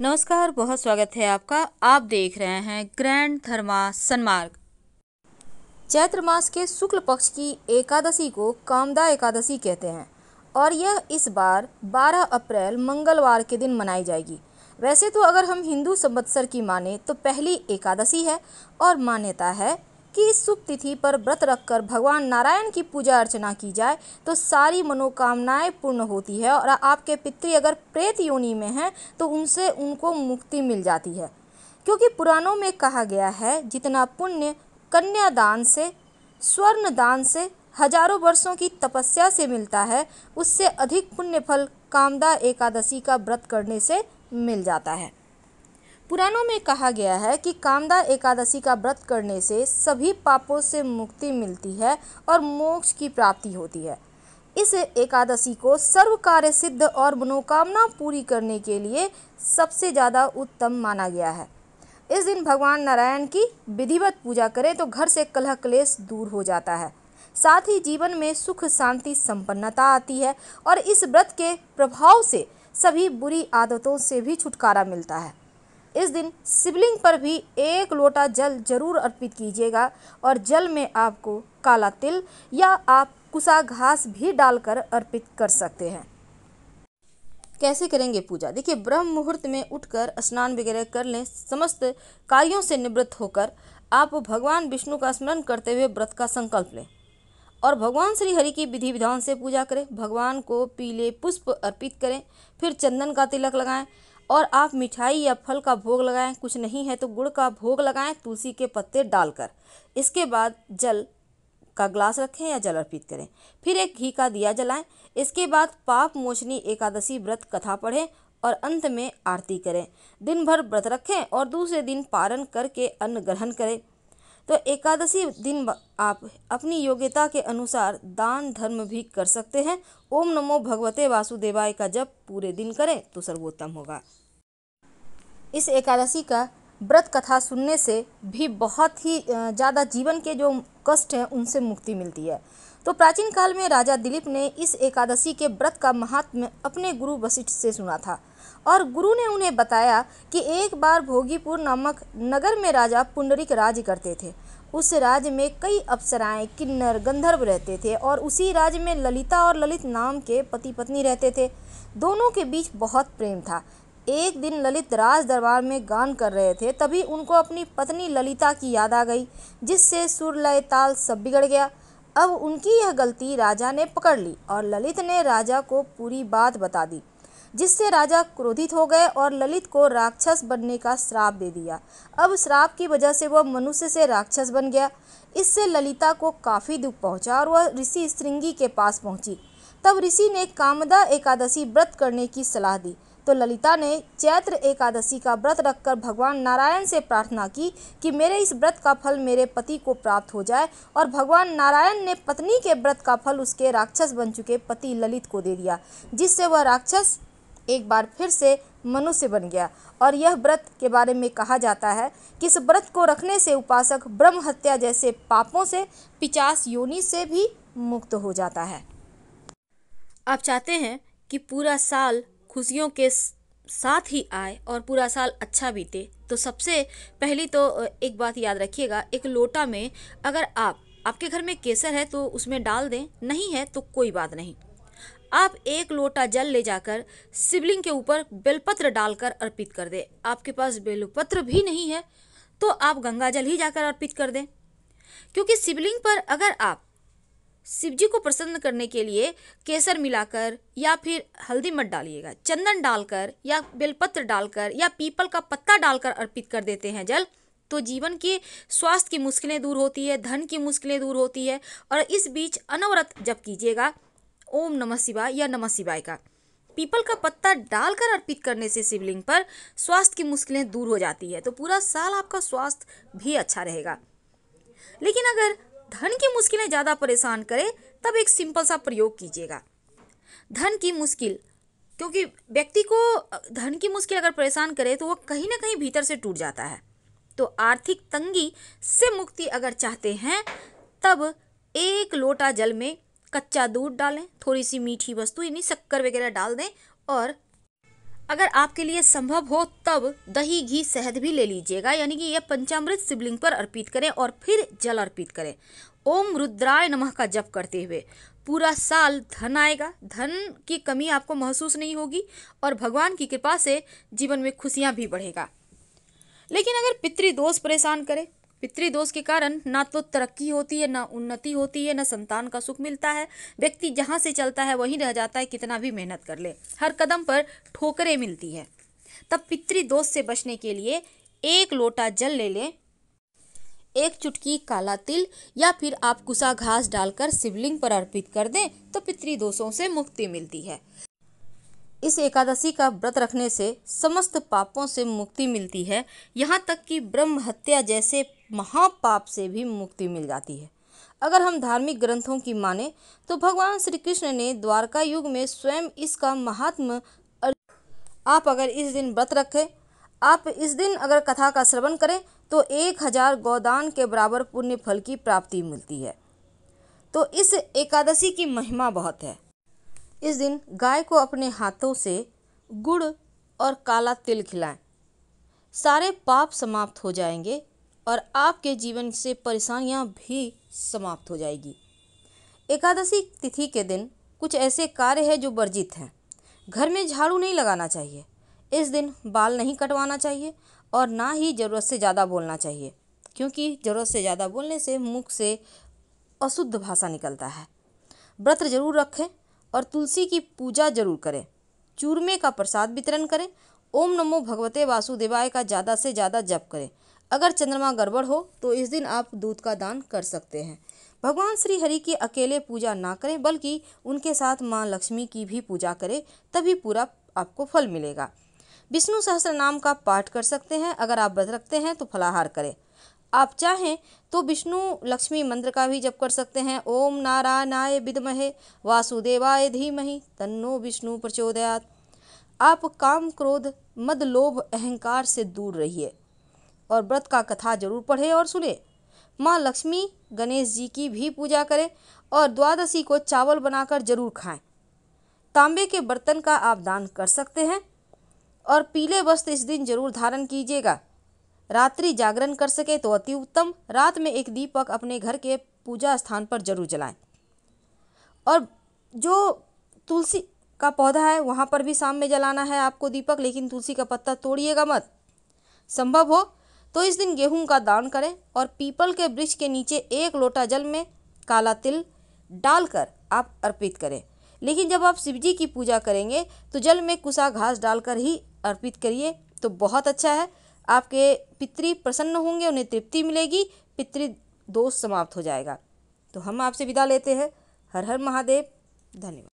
नमस्कार बहुत स्वागत है आपका आप देख रहे हैं ग्रैंड धर्मा सन्मार्ग चैत्र मास के शुक्ल पक्ष की एकादशी को कामदा एकादशी कहते हैं और यह इस बार 12 अप्रैल मंगलवार के दिन मनाई जाएगी वैसे तो अगर हम हिंदू संवत्सर की माने तो पहली एकादशी है और मान्यता है की शुभ तिथि पर व्रत रखकर भगवान नारायण की पूजा अर्चना की जाए तो सारी मनोकामनाएं पूर्ण होती है और आपके पितृ अगर प्रेत योनि में हैं तो उनसे उनको मुक्ति मिल जाती है क्योंकि पुराणों में कहा गया है जितना पुण्य कन्यादान से स्वर्ण दान से हजारों वर्षों की तपस्या से मिलता है उससे अधिक पुण्य फल कामदा एकादशी का व्रत करने से मिल जाता है पुराणों में कहा गया है कि कामदा एकादशी का व्रत करने से सभी पापों से मुक्ति मिलती है और मोक्ष की प्राप्ति होती है इस एकादशी को सर्व कार्य सिद्ध और मनोकामना पूरी करने के लिए सबसे ज़्यादा उत्तम माना गया है इस दिन भगवान नारायण की विधिवत पूजा करें तो घर से कलह क्लेश दूर हो जाता है साथ ही जीवन में सुख शांति संपन्नता आती है और इस व्रत के प्रभाव से सभी बुरी आदतों से भी छुटकारा मिलता है इस दिन शिवलिंग पर भी एक लोटा जल जरूर अर्पित कीजिएगा और जल में आपको काला तिल या आप कुसा घास भी डालकर अर्पित कर सकते हैं कैसे करेंगे पूजा देखिए ब्रह्म मुहूर्त में उठकर स्नान वगैरह कर लें समस्त कार्यों से निवृत्त होकर आप भगवान विष्णु का स्मरण करते हुए व्रत का संकल्प लें और भगवान श्री हरि की विधि विधान से पूजा करें भगवान को पीले पुष्प अर्पित करें फिर चंदन का तिलक लगाएं और आप मिठाई या फल का भोग लगाएं कुछ नहीं है तो गुड़ का भोग लगाएं तुलसी के पत्ते डालकर इसके बाद जल का ग्लास रखें या जल अर्पित करें फिर एक घी का दिया जलाएं इसके बाद पाप मोचनी एकादशी व्रत कथा पढ़ें और अंत में आरती करें दिन भर व्रत रखें और दूसरे दिन पारण करके अन्न ग्रहण करें तो एकादशी दिन आप अपनी योग्यता के अनुसार दान धर्म भी कर सकते हैं ओम नमो भगवते वासुदेवाय का जब पूरे दिन करें तो सर्वोत्तम होगा इस एकादशी का व्रत कथा सुनने से भी बहुत ही ज़्यादा जीवन के जो कष्ट हैं उनसे मुक्ति मिलती है तो प्राचीन काल में राजा दिलीप ने इस एकादशी के व्रत का महात्म्य अपने गुरु वशिष्ठ से सुना था और गुरु ने उन्हें बताया कि एक बार भोगीपुर नामक नगर में राजा पुंडरिक राज करते थे उस राज्य में कई अप्सराएं किन्नर गंधर्व रहते थे और उसी राज्य में ललिता और ललित नाम के पति पत्नी रहते थे दोनों के बीच बहुत प्रेम था एक दिन ललित राज दरबार में गान कर रहे थे तभी उनको अपनी पत्नी ललिता की याद आ गई जिससे सुर लय ताल सब बिगड़ गया अब उनकी यह गलती राजा ने पकड़ ली और ललित ने राजा को पूरी बात बता दी जिससे राजा क्रोधित हो गए और ललित को राक्षस बनने का श्राप दे दिया अब श्राप की वजह से वह मनुष्य से राक्षस बन गया इससे ललिता को काफ़ी दुख पहुंचा और वह ऋषि श्रृंगी के पास पहुंची तब ऋषि ने कामदा एकादशी व्रत करने की सलाह दी तो ललिता ने चैत्र एकादशी का व्रत रखकर भगवान नारायण से प्रार्थना की कि मेरे इस व्रत का फल मेरे पति को प्राप्त हो जाए और भगवान नारायण ने पत्नी के व्रत का फल उसके राक्षस बन चुके पति ललित को दे दिया जिससे वह राक्षस एक बार फिर से मनुष्य बन गया और यह व्रत के बारे में कहा जाता है कि इस व्रत को रखने से उपासक ब्रह्म हत्या जैसे पापों से पिचास योनि से भी मुक्त हो जाता है आप चाहते हैं कि पूरा साल खुशियों के साथ ही आए और पूरा साल अच्छा बीते तो सबसे पहली तो एक बात याद रखिएगा एक लोटा में अगर आप आपके घर में केसर है तो उसमें डाल दें नहीं है तो कोई बात नहीं आप एक लोटा जल ले जाकर शिवलिंग के ऊपर बेलपत्र डालकर अर्पित कर दें आपके पास बेलपत्र भी नहीं है तो आप गंगा जल ही जाकर अर्पित कर दें क्योंकि शिवलिंग पर अगर आप शिवजी को प्रसन्न करने के लिए केसर मिलाकर या फिर हल्दी मत डालिएगा चंदन डालकर या बेलपत्र डालकर या पीपल का पत्ता डालकर अर्पित कर देते हैं जल तो जीवन के स्वास्थ्य की मुश्किलें दूर होती है धन की मुश्किलें दूर होती है और इस बीच अनवरत जब कीजिएगा ओम नमः शिवाय या नमः शिवाय का पीपल का पत्ता डालकर अर्पित करने से शिवलिंग पर स्वास्थ्य की मुश्किलें दूर हो जाती है तो पूरा साल आपका स्वास्थ्य भी अच्छा रहेगा लेकिन अगर धन की मुश्किलें ज़्यादा परेशान करें तब एक सिंपल सा प्रयोग कीजिएगा धन की मुश्किल क्योंकि व्यक्ति को धन की मुश्किल अगर परेशान करे तो वह कहीं ना कहीं भीतर से टूट जाता है तो आर्थिक तंगी से मुक्ति अगर चाहते हैं तब एक लोटा जल में कच्चा दूध डालें थोड़ी सी मीठी वस्तु यानी शक्कर वगैरह डाल दें और अगर आपके लिए संभव हो तब दही घी शहद भी ले लीजिएगा यानी कि यह पंचामृत शिवलिंग पर अर्पित करें और फिर जल अर्पित करें ओम रुद्राय नमः का जप करते हुए पूरा साल धन आएगा धन की कमी आपको महसूस नहीं होगी और भगवान की कृपा से जीवन में खुशियाँ भी बढ़ेगा लेकिन अगर पितृदोष परेशान करें पितृदोष के कारण ना तो तरक्की होती है ना उन्नति होती है ना संतान का सुख मिलता है व्यक्ति जहाँ से चलता है वहीं रह जाता है कितना भी मेहनत कर ले हर कदम पर ठोकरें मिलती है तब पितृदोष से बचने के लिए एक लोटा जल ले लें एक चुटकी काला तिल या फिर आप कुसा घास डालकर शिवलिंग पर अर्पित कर दें तो पितृदोषों से मुक्ति मिलती है इस एकादशी का व्रत रखने से समस्त पापों से मुक्ति मिलती है यहाँ तक कि ब्रह्म हत्या जैसे महापाप से भी मुक्ति मिल जाती है अगर हम धार्मिक ग्रंथों की माने तो भगवान श्री कृष्ण ने द्वारका युग में स्वयं इसका महात्म आप अगर इस दिन व्रत रखें आप इस दिन अगर कथा का श्रवण करें तो एक हजार गोदान के बराबर पुण्य फल की प्राप्ति मिलती है तो इस एकादशी की महिमा बहुत है इस दिन गाय को अपने हाथों से गुड़ और काला तिल खिलाएं सारे पाप समाप्त हो जाएंगे और आपके जीवन से परेशानियां भी समाप्त हो जाएगी एकादशी तिथि के दिन कुछ ऐसे कार्य हैं जो वर्जित हैं घर में झाड़ू नहीं लगाना चाहिए इस दिन बाल नहीं कटवाना चाहिए और ना ही ज़रूरत से ज़्यादा बोलना चाहिए क्योंकि ज़रूरत से ज़्यादा बोलने से मुख से अशुद्ध भाषा निकलता है व्रत जरूर रखें और तुलसी की पूजा जरूर करें चूरमे का प्रसाद वितरण करें ओम नमो भगवते वासुदेवाय का ज़्यादा से ज़्यादा जप करें अगर चंद्रमा गड़बड़ हो तो इस दिन आप दूध का दान कर सकते हैं भगवान श्री हरि की अकेले पूजा ना करें बल्कि उनके साथ माँ लक्ष्मी की भी पूजा करें तभी पूरा आपको फल मिलेगा विष्णु सहस्र नाम का पाठ कर सकते हैं अगर आप व्रत रखते हैं तो फलाहार करें आप चाहें तो विष्णु लक्ष्मी मंत्र का भी जप कर सकते हैं ओम नारायणाय विदमहे वासुदेवाय धीमहि तन्नो विष्णु प्रचोदयात आप काम क्रोध मद लोभ अहंकार से दूर रहिए और व्रत का कथा जरूर पढ़े और सुने माँ लक्ष्मी गणेश जी की भी पूजा करें और द्वादशी को चावल बनाकर जरूर खाएं तांबे के बर्तन का आप दान कर सकते हैं और पीले वस्त्र इस दिन जरूर धारण कीजिएगा रात्रि जागरण कर सके तो अति उत्तम रात में एक दीपक अपने घर के पूजा स्थान पर जरूर जलाएं और जो तुलसी का पौधा है वहाँ पर भी शाम में जलाना है आपको दीपक लेकिन तुलसी का पत्ता तोड़िएगा मत संभव हो तो इस दिन गेहूं का दान करें और पीपल के वृक्ष के नीचे एक लोटा जल में काला तिल डालकर आप अर्पित करें लेकिन जब आप शिवजी की पूजा करेंगे तो जल में कुसा घास डालकर ही अर्पित करिए तो बहुत अच्छा है आपके पितृ प्रसन्न होंगे उन्हें तृप्ति मिलेगी पितृ दोष समाप्त हो जाएगा तो हम आपसे विदा लेते हैं हर हर महादेव धन्यवाद